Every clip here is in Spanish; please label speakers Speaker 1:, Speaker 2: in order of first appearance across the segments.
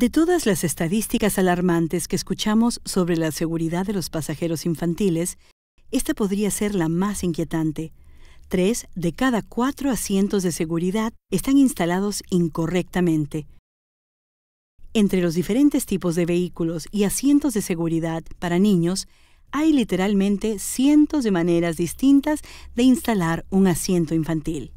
Speaker 1: De todas las estadísticas alarmantes que escuchamos sobre la seguridad de los pasajeros infantiles, esta podría ser la más inquietante. Tres de cada cuatro asientos de seguridad están instalados incorrectamente. Entre los diferentes tipos de vehículos y asientos de seguridad para niños, hay literalmente cientos de maneras distintas de instalar un asiento infantil.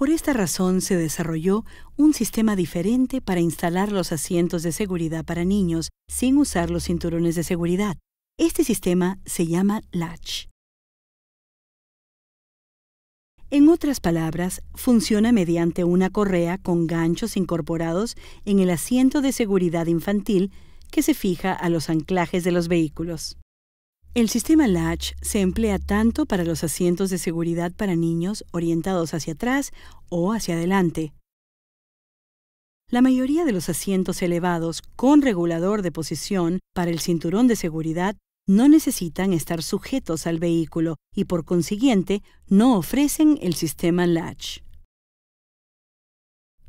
Speaker 1: Por esta razón se desarrolló un sistema diferente para instalar los asientos de seguridad para niños sin usar los cinturones de seguridad. Este sistema se llama Latch. En otras palabras, funciona mediante una correa con ganchos incorporados en el asiento de seguridad infantil que se fija a los anclajes de los vehículos. El sistema Latch se emplea tanto para los asientos de seguridad para niños orientados hacia atrás o hacia adelante. La mayoría de los asientos elevados con regulador de posición para el cinturón de seguridad no necesitan estar sujetos al vehículo y por consiguiente no ofrecen el sistema Latch.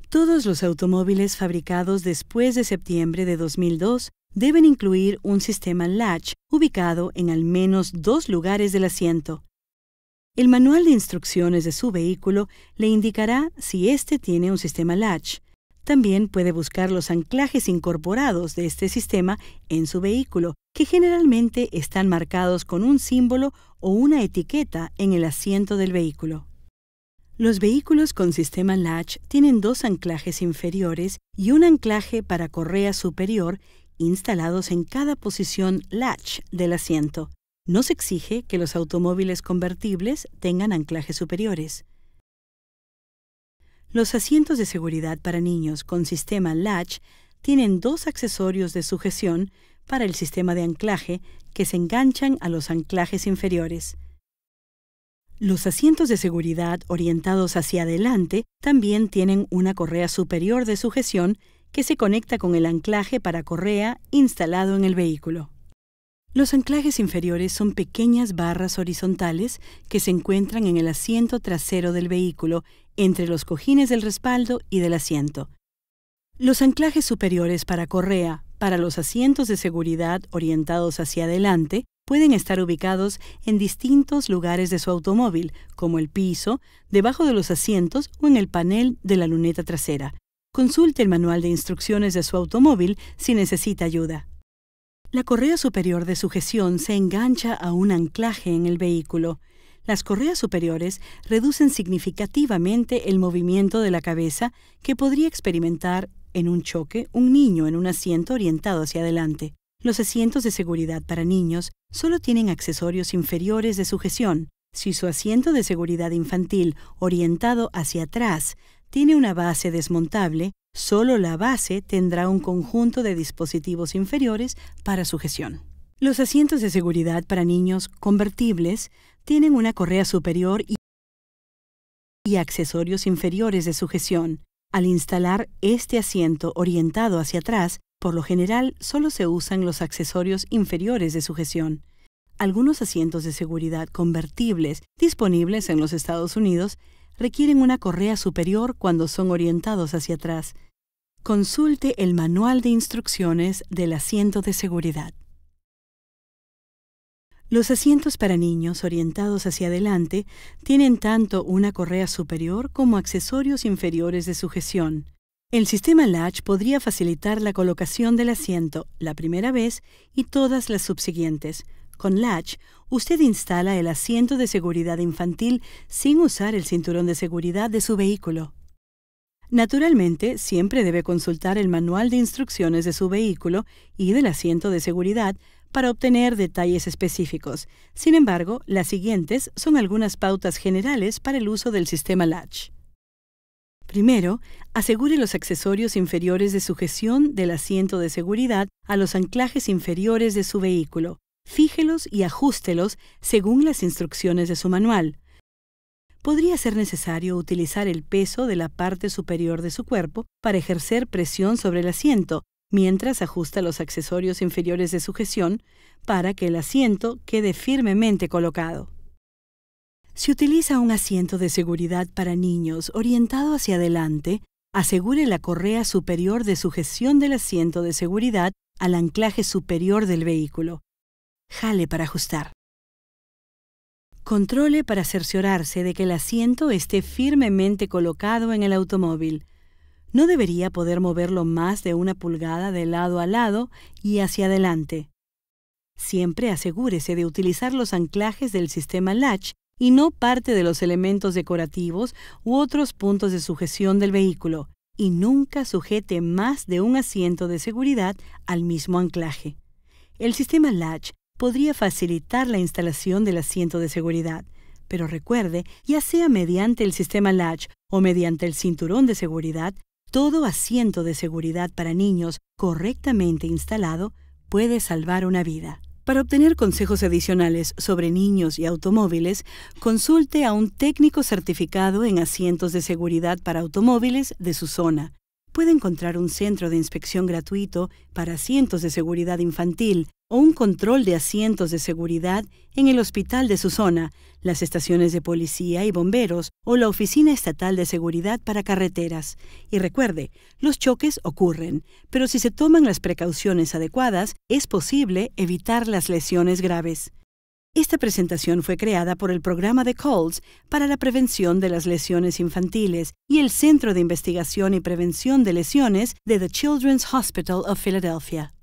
Speaker 1: Todos los automóviles fabricados después de septiembre de 2002 deben incluir un sistema latch ubicado en al menos dos lugares del asiento. El manual de instrucciones de su vehículo le indicará si éste tiene un sistema latch. También puede buscar los anclajes incorporados de este sistema en su vehículo, que generalmente están marcados con un símbolo o una etiqueta en el asiento del vehículo. Los vehículos con sistema latch tienen dos anclajes inferiores y un anclaje para correa superior instalados en cada posición latch del asiento. No se exige que los automóviles convertibles tengan anclajes superiores. Los asientos de seguridad para niños con sistema latch tienen dos accesorios de sujeción para el sistema de anclaje que se enganchan a los anclajes inferiores. Los asientos de seguridad orientados hacia adelante también tienen una correa superior de sujeción que se conecta con el anclaje para correa instalado en el vehículo. Los anclajes inferiores son pequeñas barras horizontales que se encuentran en el asiento trasero del vehículo, entre los cojines del respaldo y del asiento. Los anclajes superiores para correa, para los asientos de seguridad orientados hacia adelante, pueden estar ubicados en distintos lugares de su automóvil, como el piso, debajo de los asientos o en el panel de la luneta trasera. Consulte el manual de instrucciones de su automóvil si necesita ayuda. La correa superior de sujeción se engancha a un anclaje en el vehículo. Las correas superiores reducen significativamente el movimiento de la cabeza que podría experimentar en un choque un niño en un asiento orientado hacia adelante. Los asientos de seguridad para niños solo tienen accesorios inferiores de sujeción. Si su asiento de seguridad infantil orientado hacia atrás tiene una base desmontable, solo la base tendrá un conjunto de dispositivos inferiores para sujeción. Los asientos de seguridad para niños convertibles tienen una correa superior y accesorios inferiores de sujeción. Al instalar este asiento orientado hacia atrás, por lo general solo se usan los accesorios inferiores de sujeción. Algunos asientos de seguridad convertibles disponibles en los Estados Unidos requieren una correa superior cuando son orientados hacia atrás. Consulte el manual de instrucciones del asiento de seguridad. Los asientos para niños orientados hacia adelante tienen tanto una correa superior como accesorios inferiores de sujeción. El sistema Latch podría facilitar la colocación del asiento la primera vez y todas las subsiguientes, con Latch, usted instala el asiento de seguridad infantil sin usar el cinturón de seguridad de su vehículo. Naturalmente, siempre debe consultar el manual de instrucciones de su vehículo y del asiento de seguridad para obtener detalles específicos. Sin embargo, las siguientes son algunas pautas generales para el uso del sistema Latch. Primero, asegure los accesorios inferiores de sujeción del asiento de seguridad a los anclajes inferiores de su vehículo fíjelos y ajústelos según las instrucciones de su manual. Podría ser necesario utilizar el peso de la parte superior de su cuerpo para ejercer presión sobre el asiento, mientras ajusta los accesorios inferiores de sujeción para que el asiento quede firmemente colocado. Si utiliza un asiento de seguridad para niños orientado hacia adelante, asegure la correa superior de sujeción del asiento de seguridad al anclaje superior del vehículo, jale para ajustar. Controle para cerciorarse de que el asiento esté firmemente colocado en el automóvil. No debería poder moverlo más de una pulgada de lado a lado y hacia adelante. Siempre asegúrese de utilizar los anclajes del sistema latch y no parte de los elementos decorativos u otros puntos de sujeción del vehículo, y nunca sujete más de un asiento de seguridad al mismo anclaje. El sistema latch podría facilitar la instalación del asiento de seguridad. Pero recuerde, ya sea mediante el sistema LATCH o mediante el cinturón de seguridad, todo asiento de seguridad para niños correctamente instalado puede salvar una vida. Para obtener consejos adicionales sobre niños y automóviles, consulte a un técnico certificado en asientos de seguridad para automóviles de su zona. Puede encontrar un centro de inspección gratuito para asientos de seguridad infantil o un control de asientos de seguridad en el hospital de su zona, las estaciones de policía y bomberos o la Oficina Estatal de Seguridad para Carreteras. Y recuerde, los choques ocurren, pero si se toman las precauciones adecuadas, es posible evitar las lesiones graves. Esta presentación fue creada por el Programa de Coles para la Prevención de las Lesiones Infantiles y el Centro de Investigación y Prevención de Lesiones de The Children's Hospital of Philadelphia.